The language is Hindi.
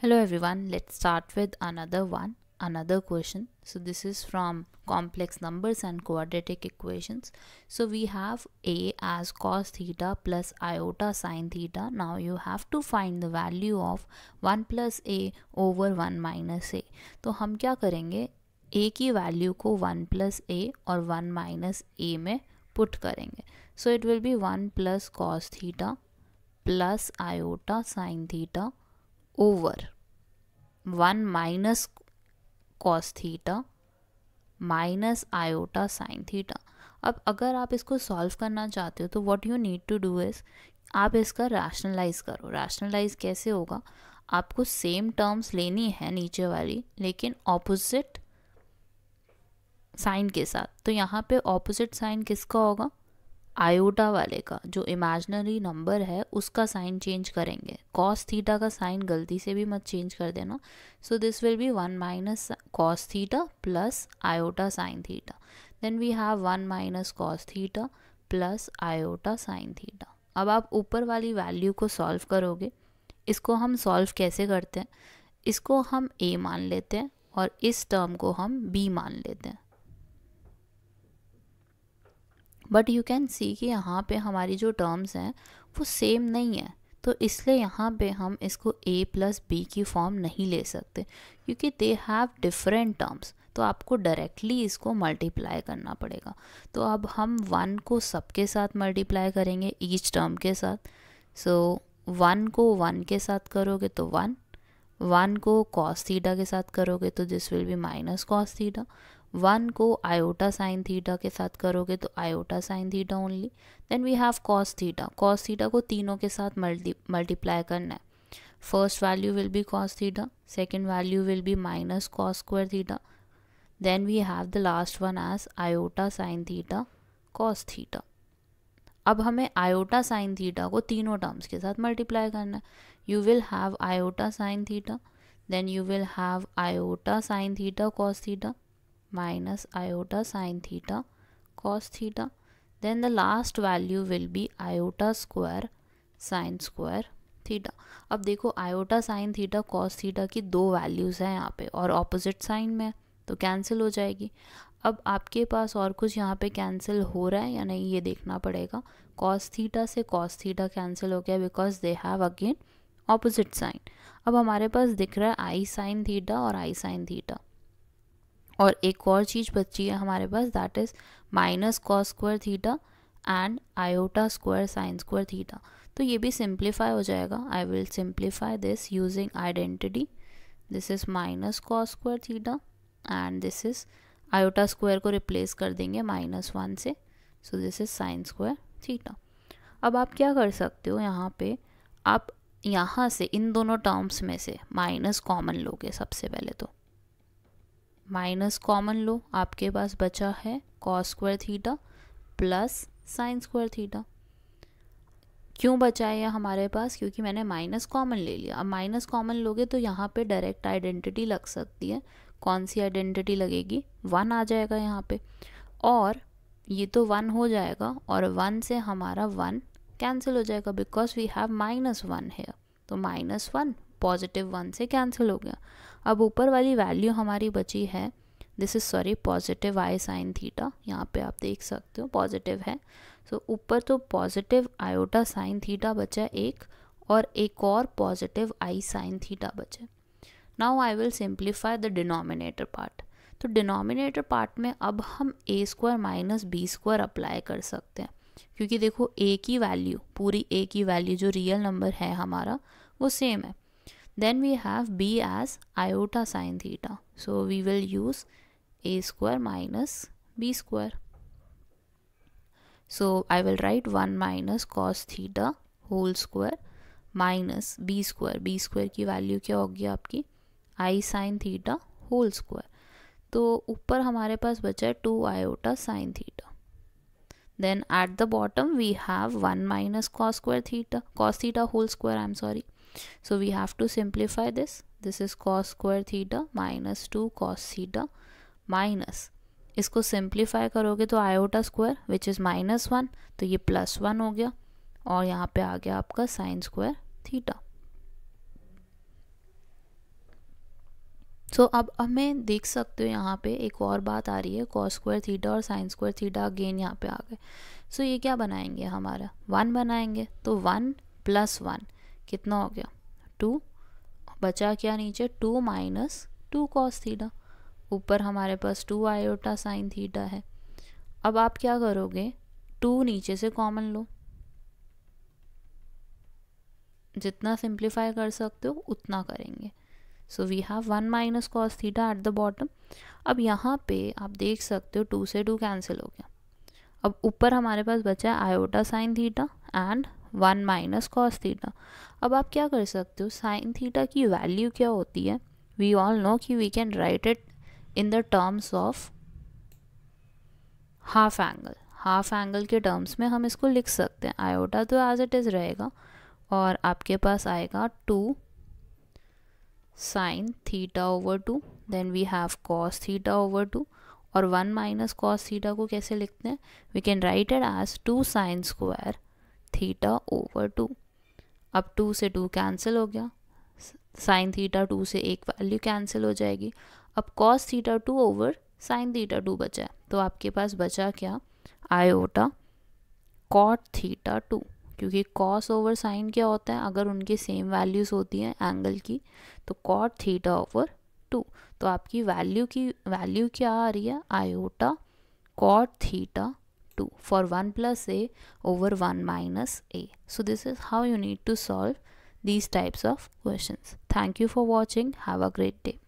Hello everyone, let's start with another one, another question. So this is from complex numbers and quadratic equations. So we have A as cos theta plus iota sine theta. Now you have to find the value of 1 plus A over 1 minus A. तो हम क्या करेंगे A की वैल्यू को 1 प्लस A और 1 माइनस A में पुट करेंगे so it will be 1 plus cos theta plus iota sine theta over 1 minus cos theta minus iota sine theta अब अगर आप इसको सॉल्व करना चाहते हो तो what you need to do is आप इसका रैशनलाइज करो रैशनलाइज कैसे होगा आपको सेम टर्म्स लेनी है नीचे वाली लेकिन ऑपोजिट साइन के साथ तो यहाँ पे ऑपोजिट साइन किसका होगा आयोटा वाले का जो इमेजनरी नंबर है उसका साइन चेंज करेंगे कॉस थीटा का साइन गलती से भी मत चेंज कर देना so this will be one minus cos theta plus iota sine theta then we have one minus cos theta plus iota sine theta अब आप ऊपर वाली वैल्यू को सॉल्व करोगे इसको हम सॉल्व कैसे करते हैं इसको हम ए मान लेते हैं और इस टर्म को हम बी मान लेते हैं बट यू कैन सी कि यहाँ पे हमारी जो टर्म्स हैं वो सेम नहीं है तो इसलिए यहाँ पे हम इसको ए प्लस बी की फॉर्म नहीं ले सकते क्योंकि दे हैव डिफरेंट टर्म्स तो आपको डायरेक्टली इसको मल्टीप्लाई करना पड़ेगा तो अब हम वन को सबके साथ मल्टीप्लाई करेंगे ईच टर्म के साथ सो so, वन को वन के साथ करोगे तो वन वन को कॉस थीटा के साथ करोगे तो this will be minus cos theta one को आयोटा साइन थीटा के साथ करोगे तो iota sine theta only then we have cos theta cos theta को तीनों के साथ मल्टी मल्टीप्लाई करना है first value will be cos theta second value will be minus cos square theta then we have the last one as iota sine theta cos theta अब हमें आयोटा साइन थीटा को तीनों टर्म्स के साथ मल्टीप्लाई करना है you will have iota sine theta then you will have iota sine theta cos theta minus iota sine theta cos theta then the last value will be iota square sine square theta अब देखो iota sine theta cos theta की दो वैल्यूज़ हैं यहाँ पे और ऑपोजिट साइन में तो कैंसिल हो जाएगी अब आपके पास और कुछ यहाँ पे कैंसिल हो रहा है या नहीं ये देखना पड़ेगा कॉस थीटा से कॉस थीटा कैंसिल हो गया because they have again opposite sign अब हमारे पास दिख रहा है आई साइन थीटा और आई साइन थीटा और एक और चीज़ बची है हमारे पास that is minus cos square theta and iota square sine square theta तो ये भी सिंप्लीफाई हो जाएगा I will simplify this using identity this is minus cos square theta and this is iota square को रिप्लेस कर देंगे माइनस वन से so this is sine square theta अब आप क्या कर सकते हो यहाँ पे आप यहाँ से इन दोनों टर्म्स में से माइनस कॉमन लोगे सबसे पहले तो माइनस कॉमन लो आपके पास बचा है cos square theta plus sine square theta क्यों बचा है हमारे पास क्योंकि मैंने माइनस कॉमन ले लिया अब माइनस कॉमन लोगे तो यहाँ पे डायरेक्ट आइडेंटिटी लग सकती है कौन सी आइडेंटिटी लगेगी वन आ जाएगा यहाँ पे और ये तो वन हो जाएगा और वन से हमारा वन कैंसिल हो जाएगा because we have minus one है तो माइनस वन पॉजिटिव वन से कैंसिल हो गया अब ऊपर वाली वैल्यू हमारी बची है this is sorry positive i sine theta यहाँ पे आप देख सकते हो पॉजिटिव है सो so, ऊपर तो पॉजिटिव आयोटा साइन थीटा बचा एक और एक और पॉजिटिव आई साइन थीटा बचा now I will simplify the denominator part तो डिनोमिनेटर पार्ट में अब हम a square minus b square apply कर सकते हैं क्योंकि देखो ए की वैल्यू पूरी ए की वैल्यू जो रियल नंबर है हमारा वो सेम है Then we have b as iota sine theta. So we will use a square minus b square. So I will write 1 minus cos theta whole square minus b square b square की वैल्यू क्या होगी आपकी i sine theta whole square तो ऊपर हमारे पास बचा है two iota sine theta then at the bottom we have one minus cos square theta cos theta whole square I am sorry So we have to simplify this. This is cos square theta minus 2 cos theta minus इसको सिंप्लीफाई करोगे तो iota square which is minus one तो ये प्लस वन हो गया और यहाँ पे आ गया आपका sine square theta so so, अब हमें देख सकते हो यहाँ पे एक और बात आ रही है कॉस स्क्वायर थीटा और साइन स्क्वायर थीटा अगेन यहाँ पे आ गए सो so, ये क्या बनाएंगे हमारा वन बनाएंगे तो वन प्लस वन कितना हो गया टू बचा क्या नीचे two minus two cos theta ऊपर हमारे पास टू आयोटा साइन थीटा है अब आप क्या करोगे टू नीचे से कॉमन लो जितना सिंप्लीफाई कर सकते हो उतना करेंगे so we have one minus cos theta at the bottom अब यहाँ पे आप देख सकते हो टू से टू कैंसिल हो गया अब ऊपर हमारे पास बचा है iota sine theta and one minus cos theta अब आप क्या कर सकते हो साइन थीटा की वैल्यू क्या होती है वी ऑल नो कि we can write it in the terms of half angle half angle के टर्म्स में हम इसको लिख सकते हैं आयोटा तो एज इट इज़ रहेगा और आपके पास आएगा two sine theta over two then we have cos theta over two और वन माइनस कॉस थीटा को कैसे लिखते हैं we can write it as two sine square theta over two अब टू से टू कैंसिल हो गया साइन थीटा टू से एक वैल्यू कैंसिल हो जाएगी अब cos theta two over sine theta two बचा है तो आपके पास बचा क्या आयोटा कॉट थीटा टू क्योंकि कॉस ओवर साइन क्या होता है अगर उनके सेम वैल्यूज़ होती हैं एंगल की तो कॉट थीटा ओवर टू तो आपकी वैल्यू की वैल्यू क्या आ रही है iota cot theta 2 for 1 plus a over 1 minus a. So this is how you need to solve these types of questions. Thank you for watching. Have a great day.